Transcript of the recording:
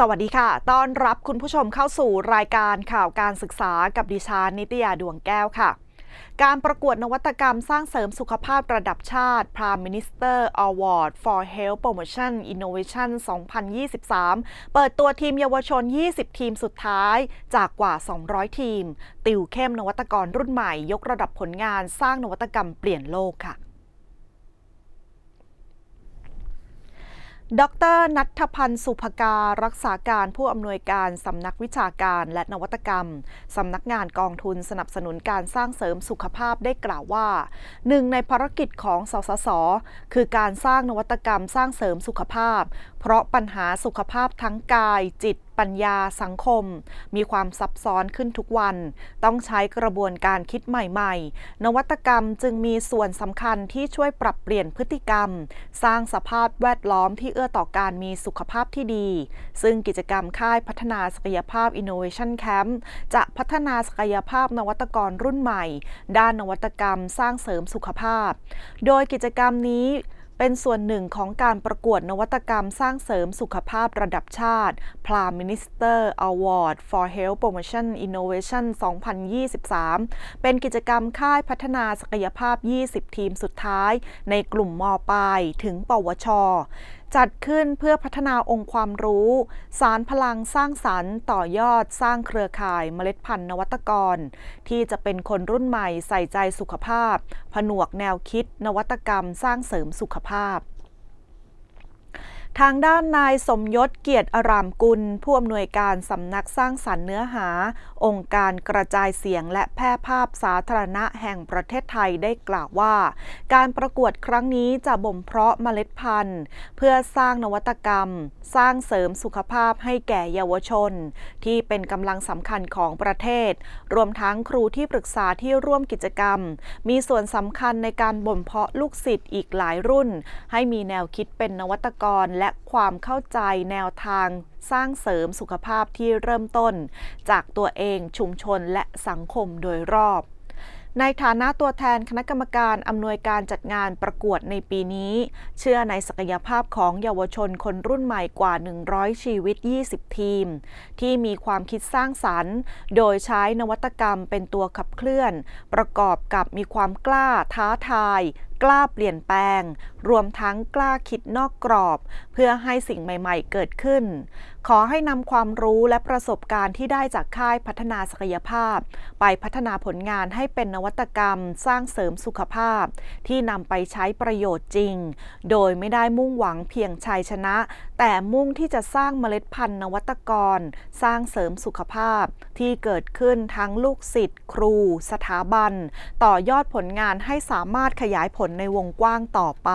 สวัสดีค่ะต้อนรับคุณผู้ชมเข้าสู่รายการข่าวการศึกษากับ ดิฉันนิตยาดวงแก้วค่ะ การประกวดนวัตกรรมสร้างเสริมสุขภาพระดับชาติ Prime Minister Award for Health Promotion Innovation 2023 เปิดตัวทีมเยาวชน 20 ทีมสุดท้ายจากกว่า 200 ทีม ติวเข้มนวัตกรรุ่นใหม่ ยกระดับผลงานสร้างนวัตกรรมเปลี่ยนโลกค่ะดรนัทพันธ์สุภการักษาการผู้อำนวยการสำนักวิชาการและนวัตกรรมสำนักงานกองทุนสนับสนุนการสร้างเสริมสุขภาพได้กล่าวว่าหนึ่งในภารกิจของสสส คือการสร้างนวัตกรรมสร้างเสริมสุขภาพเพราะปัญหาสุขภาพทั้งกายจิตปัญญาสังคม มีความซับซ้อนขึ้นทุกวัน ต้องใช้กระบวนการคิดใหม่ ๆ นวัตกรรมจึงมีส่วนสำคัญที่ช่วยปรับเปลี่ยนพฤติกรรม สร้างสภาพแวดล้อมที่เอื้อต่อการมีสุขภาพที่ดี ซึ่งกิจกรรมค่ายพัฒนาศักยภาพ Innovation Camp จะพัฒนาศักยภาพนวัตกรรุ่นใหม่ ด้านนวัตกรรมสร้างเสริมสุขภาพ โดยกิจกรรมนี้เป็นส่วนหนึ่งของการประกวดนวัตกรรมสร้างเสริมสุขภาพระดับชาติ Prime Minister Award for Health Promotion Innovation 2023 เป็นกิจกรรมค่ายพัฒนาศักยภาพ 20 ทีมสุดท้ายในกลุ่มมปลายถึงปวชจัดขึ้นเพื่อพัฒนาองค์ความรู้ สารพลังสร้างสารรค์ต่อยอดสร้างเครือข่ายเมล็ดพันธุ์นวัตกร ที่จะเป็นคนรุ่นใหม่ใส่ใจสุขภาพ ผนวกแนวคิดนวัตกรรมสร้างเสริมสุขภาพทางด้านนายสมยศเกียรติอารามกุลผู้อำนวยการสำนักสร้างสรรค์เนื้อหา องค์การกระจายเสียงและแพร่ภาพสาธารณะแห่งประเทศไทยได้กล่าวว่า การประกวดครั้งนี้จะบ่มเพาะเมล็ดพันธุ์ เพื่อสร้างนวัตกรรม สร้างเสริมสุขภาพให้แก่เยาวชน ที่เป็นกำลังสำคัญของประเทศ รวมทั้งครูที่ปรึกษาที่ร่วมกิจกรรม มีส่วนสำคัญในการบ่มเพาะลูกศิษย์อีกหลายรุ่น ให้มีแนวคิดเป็นนวัตกรและและความเข้าใจแนวทางสร้างเสริมสุขภาพที่เริ่มต้น จากตัวเองชุมชนและสังคมโดยรอบ ในฐานะตัวแทนคณะกรรมการอำนวยการจัดงานประกวดในปีนี้ เชื่อในศักยภาพของเยาวชนคนรุ่นใหม่กว่า 100 ชีวิต 20 ทีม ที่มีความคิดสร้างสรรค์ โดยใช้นวัตกรรมเป็นตัวขับเคลื่อน ประกอบกับมีความกล้าท้าทายกล้าเปลี่ยนแปลง รวมทั้งกล้าคิดนอกกรอบ เพื่อให้สิ่งใหม่ๆ เกิดขึ้น ขอให้นำความรู้และประสบการณ์ที่ได้จากค่ายพัฒนาศักยภาพ ไปพัฒนาผลงานให้เป็นนวัตกรรม สร้างเสริมสุขภาพ ที่นำไปใช้ประโยชน์จริง โดยไม่ได้มุ่งหวังเพียงชัยชนะ แต่มุ่งที่จะสร้างเมล็ดพันธุ์ นวัตกร สร้างเสริมสุขภาพ ที่เกิดขึ้นทั้งลูกศิษย์ครู สถาบัน ต่อยอดผลงานให้สามารถขยายผลลในวงกว้างต่อไป